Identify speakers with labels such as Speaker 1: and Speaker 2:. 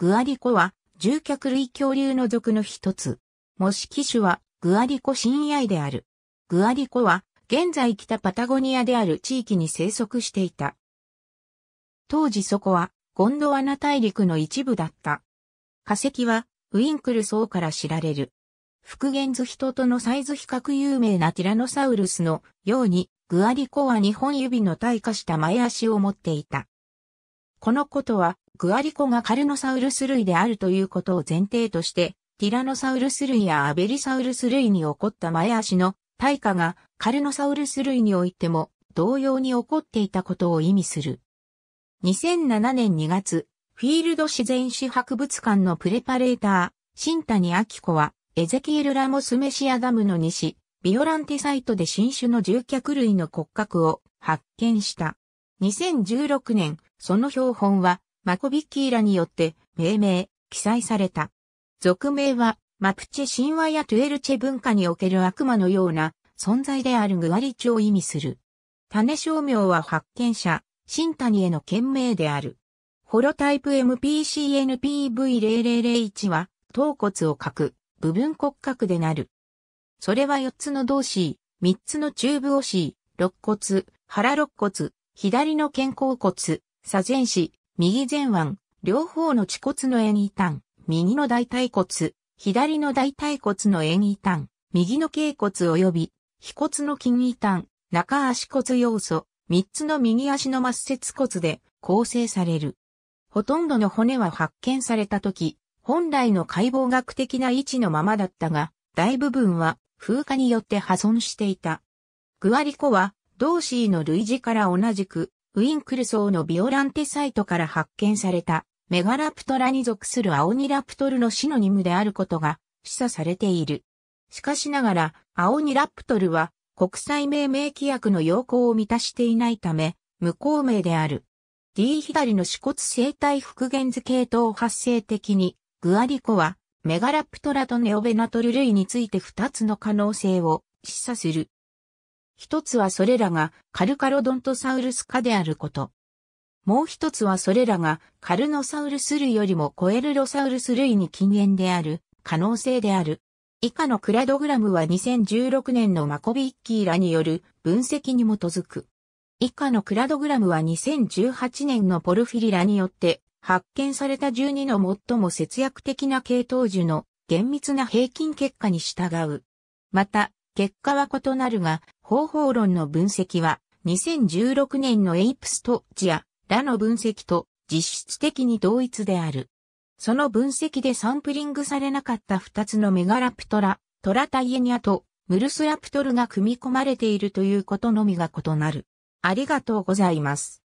Speaker 1: グアリコは、獣脚類恐竜の属の一つ。模式種は、グアリコ親愛である。グアリコは、現在北パタゴニアである地域に生息していた。当時そこは、ゴンドワナ大陸の一部だった。化石は、ウィンクル層から知られる。復元図人とのサイズ比較有名なティラノサウルスのように、グアリコは2本指の退化した前足を持っていた。このことは、グアリコがカルノサウルス類であるということを前提として、ティラノサウルス類やアベリサウルス類に起こった前足の対価がカルノサウルス類においても同様に起こっていたことを意味する。2007年2月、フィールド自然史博物館のプレパレーター、新谷明子は、エゼキエル・ラモスメシアダムの西、ビオランテサイトで新種の獣脚類の骨格を発見した。2016年、その標本はマコビッキーらによって命名、記載された。俗名は、マプチェ神話やトゥエルチェ文化における悪魔のような存在であるグアリチを意味する。種商名は発見者、新谷への懸命である。ホロタイプ MPCNPV0001 は、頭骨をく、部分骨格でなる。それは4つの同詞、3つの中部おし、肋骨、腹肋骨、左の肩甲骨、左前肢、右前腕、両方の恥骨の縁異端、右の大腿骨、左の大腿骨の縁異端、右の頸骨及び、腓骨の筋異端、中足骨要素、三つの右足の末節骨で構成される。ほとんどの骨は発見された時、本来の解剖学的な位置のままだったが、大部分は風化によって破損していた。グアリコは、同ーの類似から同じく、ウィンクル層のビオランテサイトから発見されたメガラプトラに属するアオニラプトルのシノニムであることが示唆されている。しかしながら、アオニラプトルは国際命名規約の要項を満たしていないため、無効名である。D 左の死骨生態復元図系統発生的に、グアリコはメガラプトラとネオベナトル類について2つの可能性を示唆する。一つはそれらがカルカロドントサウルス科であること。もう一つはそれらがカルノサウルス類よりもコエルロサウルス類に近縁である可能性である。以下のクラドグラムは2016年のマコビッキーらによる分析に基づく。以下のクラドグラムは2018年のポルフィリラによって発見された12の最も節約的な系統樹の厳密な平均結果に従う。また、結果は異なるが、方法論の分析は、2016年のエイプストジア、らの分析と実質的に同一である。その分析でサンプリングされなかった2つのメガラプトラ、トラタイエニアとムルスラプトルが組み込まれているということのみが異なる。ありがとうございます。